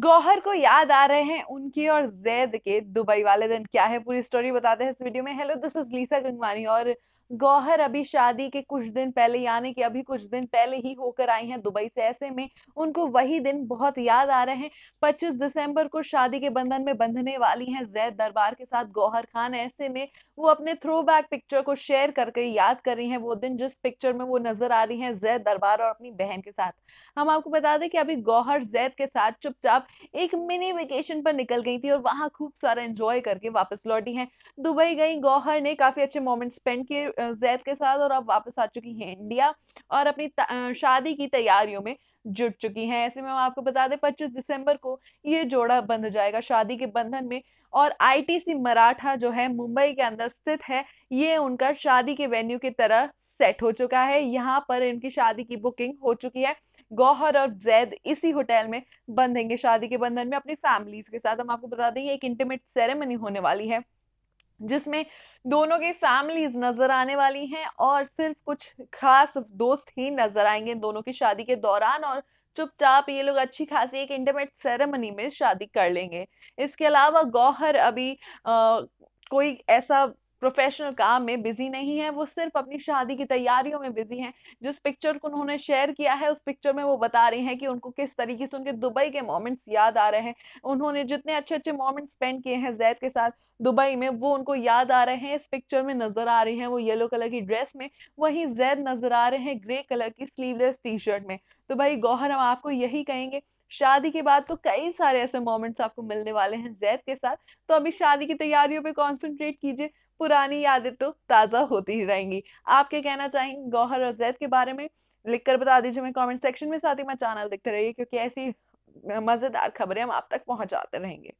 गौहर को याद आ रहे हैं उनके और जैद के दुबई वाले दिन क्या है पूरी स्टोरी बताते हैं इस वीडियो में hello this is Lisa Gangwani और गौहर अभी शादी के कुछ दिन पहले यानी कि अभी कुछ दिन पहले ही होकर आई हैं दुबई से ऐसे में उनको वही दिन बहुत याद आ रहे हैं 25 दिसंबर को शादी के बंधन में बंधने वाली हैं जैद दरबार के साथ गौहर खान ऐसे में वो अपने थ्रो बैक पिक्चर को शेयर करके याद कर रही हैं वो दिन जिस पिक्चर में वो नजर आ रही हैं जैद दरबार और अपनी बहन के साथ हम आपको बता दें कि अभी गौहर जैद के साथ चुपचाप आप एक मिनी वेकेशन पर निकल गई थी और वहां खूब सारा एंजॉय करके वापस लौटी हैं दुबई गई गौहर ने काफ़ी अच्छे मोमेंट स्पेंड किए जैद के साथ और अब वापस आ चुकी हैं इंडिया और अपनी शादी की तैयारियों में जुट चुकी हैं ऐसे में हम आपको बता दें 25 दिसंबर को ये जोड़ा बंध जाएगा शादी के बंधन में और आईटीसी मराठा जो है मुंबई के अंदर स्थित है ये उनका शादी के वेन्यू की तरह सेट हो चुका है यहाँ पर इनकी शादी की बुकिंग हो चुकी है गौहर और जैद इसी होटल में बंधेंगे शादी के बंधन में अपनी फैमिलीज के साथ हम आपको बता दें ये एक इंटीमेट सेरेमनी होने वाली है जिसमें दोनों की फैमिलीज नजर आने वाली हैं और सिर्फ कुछ खास दोस्त ही नजर आएंगे दोनों की शादी के दौरान और चुपचाप ये लोग अच्छी खासी एक इंटरमेट सेरेमनी में शादी कर लेंगे इसके अलावा गौहर अभी आ, कोई ऐसा प्रोफेशनल काम में बिजी नहीं है वो सिर्फ अपनी शादी की तैयारियों में बिजी हैं जिस पिक्चर को उन्होंने शेयर किया है उस पिक्चर में वो बता रही हैं कि उनको किस तरीके से उनके दुबई के मोमेंट्स याद आ रहे हैं उन्होंने जितने अच्छे अच्छे मोमेंट्स स्पेंड किए हैं जैद के साथ दुबई में वो उनको याद आ रहे हैं इस पिक्चर में नजर आ रही है वो येलो कलर की ड्रेस में वहीं जैद नजर आ रहे हैं ग्रे कलर की स्लीवलेस टी शर्ट में तो भाई गौहर हम आपको यही कहेंगे शादी के बाद तो कई सारे ऐसे मोमेंट्स आपको मिलने वाले हैं जैद के साथ तो अभी शादी की तैयारियों पे कंसंट्रेट कीजिए पुरानी यादें तो ताज़ा होती ही रहेंगी आप क्या कहना चाहेंगे गौहर और जैद के बारे में लिखकर बता दीजिए हमें कमेंट सेक्शन में साथ ही मैं चैनल देखते रहिए क्योंकि ऐसी मज़ेदार खबरें हम आप तक पहुंचाते रहेंगे